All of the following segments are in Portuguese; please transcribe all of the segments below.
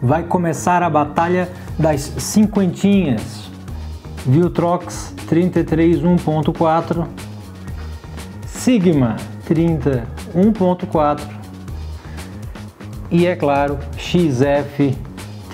vai começar a Batalha das Cinquentinhas. Viltrox 33 1.4, Sigma 30 1.4 e é claro XF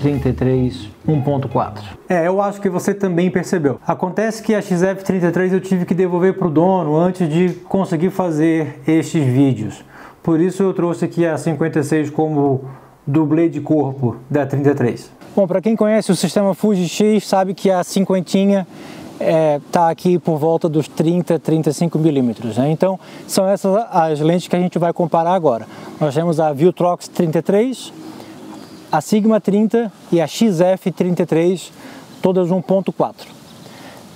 33 1.4. É, eu acho que você também percebeu. Acontece que a XF33 eu tive que devolver para o dono antes de conseguir fazer estes vídeos. Por isso eu trouxe aqui a 56 como dublê de corpo da 33? Bom, para quem conhece o sistema Fuji X, sabe que a cinquentinha está é, tá aqui por volta dos 30, 35 milímetros. Né? Então, são essas as lentes que a gente vai comparar agora. Nós temos a Viltrox 33, a Sigma 30 e a XF 33, todas 1.4.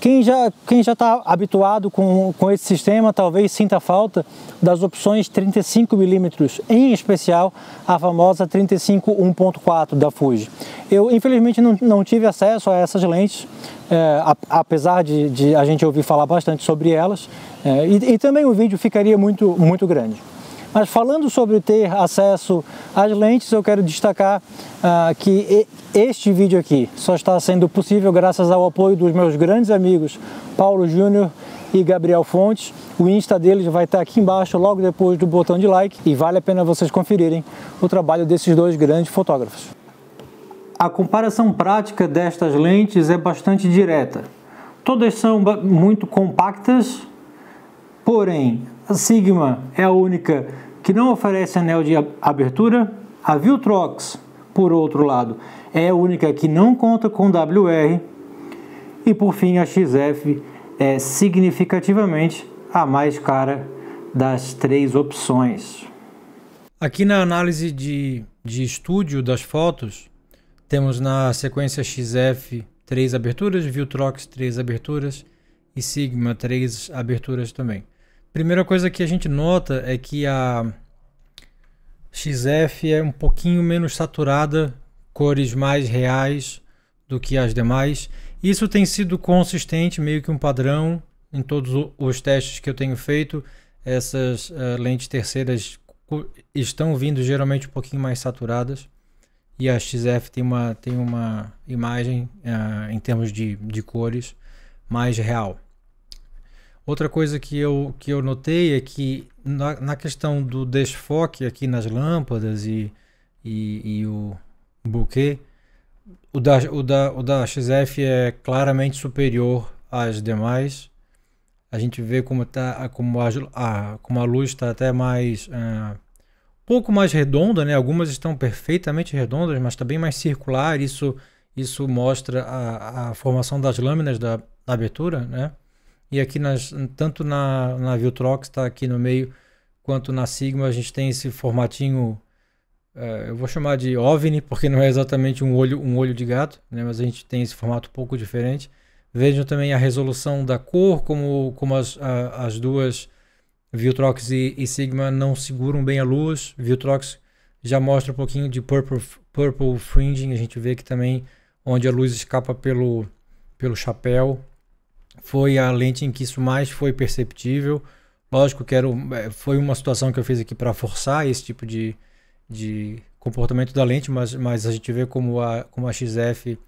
Quem já quem já está habituado com, com esse sistema talvez sinta falta das opções 35 mm, em especial a famosa 35 1.4 da Fuji. Eu infelizmente não, não tive acesso a essas lentes, é, apesar de, de, a gente ouvir falar bastante sobre elas, é, e, e também o vídeo ficaria muito muito grande. Mas falando sobre ter acesso às lentes, eu quero destacar ah, que este vídeo aqui só está sendo possível graças ao apoio dos meus grandes amigos Paulo Júnior e Gabriel Fontes. O Insta deles vai estar aqui embaixo, logo depois do botão de like, e vale a pena vocês conferirem o trabalho desses dois grandes fotógrafos. A comparação prática destas lentes é bastante direta. Todas são muito compactas, porém a Sigma é a única que não oferece anel de abertura, a Viltrox, por outro lado, é a única que não conta com WR. E por fim, a XF é significativamente a mais cara das três opções. Aqui na análise de, de estúdio das fotos, temos na sequência XF três aberturas, Viltrox três aberturas e Sigma três aberturas também. Primeira coisa que a gente nota é que a XF é um pouquinho menos saturada, cores mais reais do que as demais. Isso tem sido consistente, meio que um padrão em todos os testes que eu tenho feito. Essas uh, lentes terceiras estão vindo geralmente um pouquinho mais saturadas e a XF tem uma, tem uma imagem uh, em termos de, de cores mais real. Outra coisa que eu, que eu notei é que na, na questão do desfoque aqui nas lâmpadas e, e, e o buquê, o da, o, da, o da XF é claramente superior às demais. A gente vê como, tá, como, a, a como a luz está até mais. Uh, pouco mais redonda, né? Algumas estão perfeitamente redondas, mas está bem mais circular. Isso, isso mostra a, a formação das lâminas da, da abertura, né? E aqui, nas, tanto na, na Viltrox, está aqui no meio, quanto na Sigma, a gente tem esse formatinho, é, eu vou chamar de OVNI, porque não é exatamente um olho, um olho de gato, né? mas a gente tem esse formato um pouco diferente. Vejam também a resolução da cor, como, como as, a, as duas Viltrox e, e, Sigma não seguram bem a luz. Viltrox já mostra um pouquinho de purple, purple fringing, a gente vê que também onde a luz escapa pelo, pelo chapéu foi a lente em que isso mais foi perceptível. Lógico que era, é, foi uma situação que eu fiz aqui para forçar esse tipo de, de comportamento da lente, mas, mas a gente vê como a, como a XF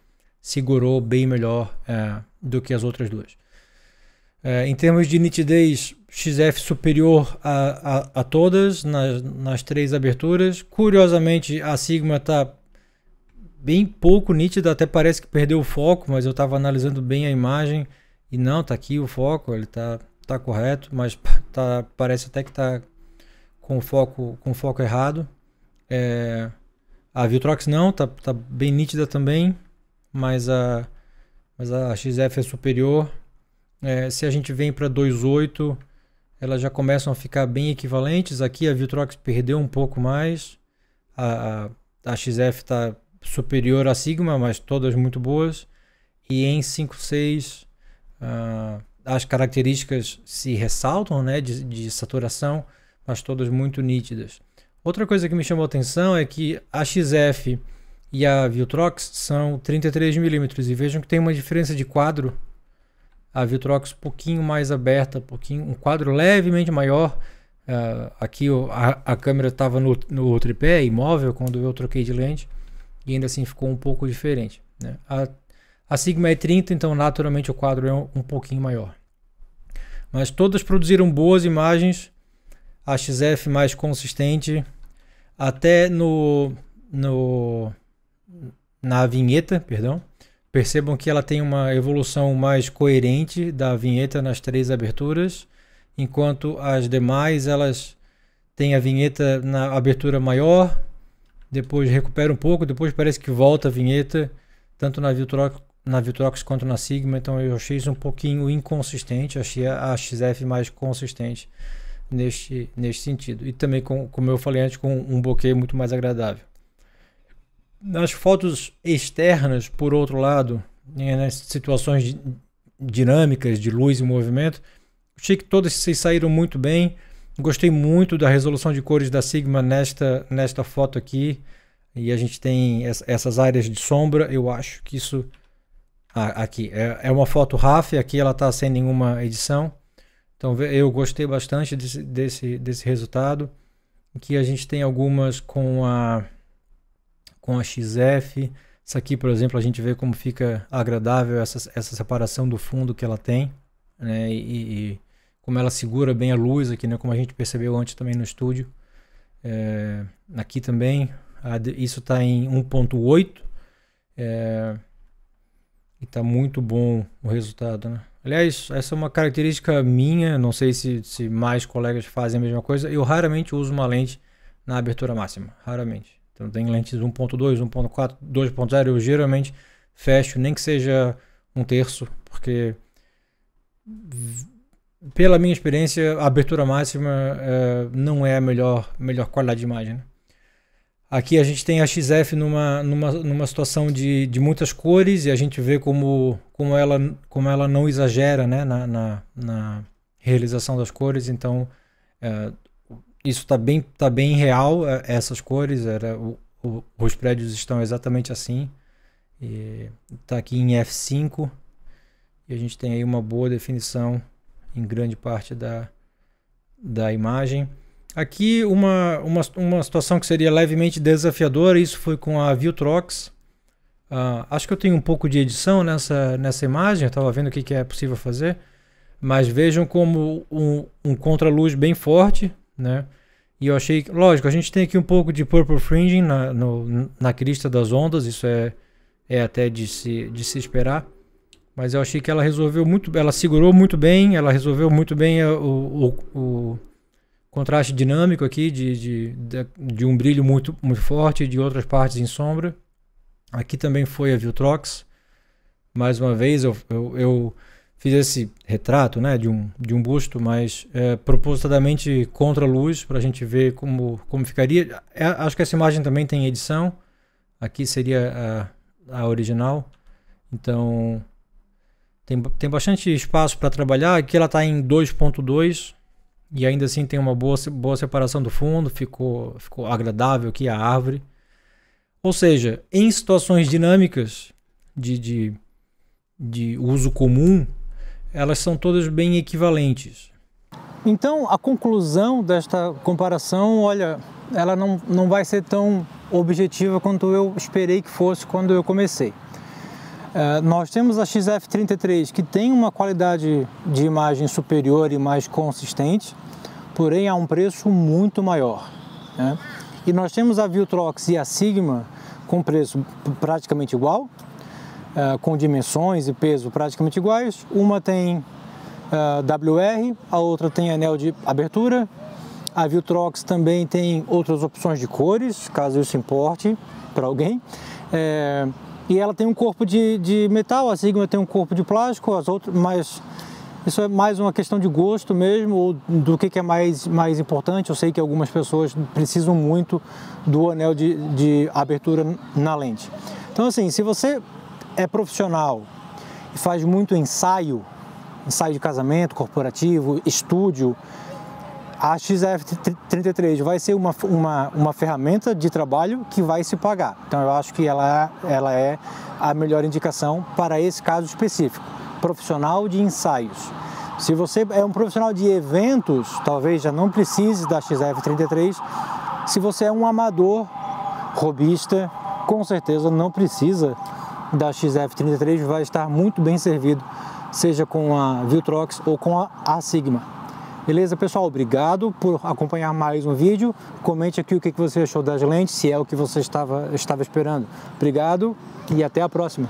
segurou bem melhor é, do que as outras duas. É, em termos de nitidez, XF superior a, a, a todas nas, nas três aberturas. Curiosamente, a Sigma está bem pouco nítida, até parece que perdeu o foco, mas eu estava analisando bem a imagem. E não, tá aqui o foco, ele tá, tá correto, mas tá, parece até que tá com foco, com foco errado. É, a Viltrox não, tá, tá bem nítida também, mas a, mas a XF é superior. É, se a gente vem para 2.8, elas já começam a ficar bem equivalentes. Aqui a Viltrox perdeu um pouco mais. A, a, a XF está superior à Sigma, mas todas muito boas. E em 5.6 Uh, as características se ressaltam, né, de, de, saturação, mas todas muito nítidas. Outra coisa que me chamou a atenção é que a XF e a Viltrox são 33 milímetros e vejam que tem uma diferença de quadro. A Viltrox um pouquinho mais aberta, um, pouquinho, um quadro levemente maior. Uh, aqui a, a câmera estava no, no tripé imóvel quando eu troquei de lente e ainda assim ficou um pouco diferente. Né? A a sigma é 30, então naturalmente o quadro é um pouquinho maior. Mas todas produziram boas imagens, a XF mais consistente, até no, no na vinheta, perdão. Percebam que ela tem uma evolução mais coerente da vinheta nas três aberturas, enquanto as demais elas têm a vinheta na abertura maior, depois recupera um pouco, depois parece que volta a vinheta, tanto na Viltrox na Vitrox quanto na Sigma, então eu achei isso um pouquinho inconsistente, achei a XF mais consistente neste, neste sentido. E também, com, como eu falei antes, com um bokeh muito mais agradável. Nas fotos externas, por outro lado, né, nas situações dinâmicas de luz e movimento, achei que todas vocês saíram muito bem. Gostei muito da resolução de cores da Sigma nesta, nesta foto aqui. E a gente tem essas áreas de sombra. Eu acho que isso ah, aqui, é, é, uma foto RAF, aqui ela está sem nenhuma edição. Então eu gostei bastante desse, desse, desse resultado. Aqui a gente tem algumas com a, com a XF. Essa aqui, por exemplo, a gente vê como fica agradável essa, essa separação do fundo que ela tem. Né? E, e como ela segura bem a luz aqui, né? como a gente percebeu antes também no estúdio. É, aqui também, a, isso está em 1.8. É, e tá muito bom o resultado, né? Aliás, essa é uma característica minha, não sei se, se mais colegas fazem a mesma coisa. Eu raramente uso uma lente na abertura máxima, raramente. Então tem lentes 1.2, 1.4, 2.0, eu geralmente fecho, nem que seja um terço, porque pela minha experiência, a abertura máxima é, não é a melhor, melhor qualidade de imagem. Né? Aqui a gente tem a XF numa, numa, numa situação de, de muitas cores e a gente vê como, como, ela, como ela não exagera né, na, na, na realização das cores. Então, é, isso está bem, tá bem real, é, essas cores. Era, o, o, os prédios estão exatamente assim. Está aqui em F5 e a gente tem aí uma boa definição em grande parte da, da imagem. Aqui uma, uma, uma situação que seria levemente desafiadora, isso foi com a Viltrox. Uh, acho que eu tenho um pouco de edição nessa, nessa imagem, estava vendo o que, que, é possível fazer, mas vejam como um, um luz bem forte, né? E eu achei, lógico, a gente tem aqui um pouco de purple fringing na, no, na crista das ondas, isso é, é até de se, de se esperar, mas eu achei que ela resolveu muito, ela segurou muito bem, ela resolveu muito bem eh, o, o, o contraste dinâmico aqui de, de, de, de um brilho muito, muito forte, de outras partes em sombra. Aqui também foi a Viltrox. Mais uma vez, eu, eu, eu fiz esse retrato né, de, um, de um busto, mas é, propositadamente contra a luz, para a gente ver como, como ficaria. É, acho que essa imagem também tem edição. Aqui seria a, a original. Então, tem, tem bastante espaço para trabalhar. Aqui ela está em 2.2, e ainda assim tem uma boa, boa separação do fundo, ficou, ficou agradável aqui a árvore. Ou seja, em situações dinâmicas de, de, de uso comum, elas são todas bem equivalentes. Então, a conclusão desta comparação, olha, ela não, não vai ser tão objetiva quanto eu esperei que fosse quando eu comecei. É, nós temos a XF33 que tem uma qualidade de imagem superior e mais consistente, porém a um preço muito maior. Né? E nós temos a Viltrox e a Sigma com preço praticamente igual, uh, com dimensões e peso praticamente iguais. Uma tem uh, é, WR, a outra tem anel de abertura. A Viltrox também tem outras opções de cores, caso isso importe para alguém. É e ela tem um corpo de, de metal, a Sigma tem um corpo de plástico, as outras, mas isso é mais uma questão de gosto mesmo, ou do que, que é mais, mais importante. Eu sei que algumas pessoas precisam muito do anel de, de abertura na lente. Então, assim, se você é profissional e faz muito ensaio, ensaio de casamento, corporativo, estúdio, a XF33 vai ser uma, uma, uma ferramenta de trabalho que vai se pagar. Então eu acho que ela, ela é a melhor indicação para esse caso específico, profissional de ensaios. Se você é um profissional de eventos, talvez já não precise da XF33. Se você é um amador, robista, com certeza não precisa da XF33, vai estar muito bem servido, seja com a Viltrox ou com a, a Sigma. Beleza, pessoal? Obrigado por acompanhar mais um vídeo. Comente aqui o que você achou das lentes, se é o que você estava, estava esperando. Obrigado e até a próxima.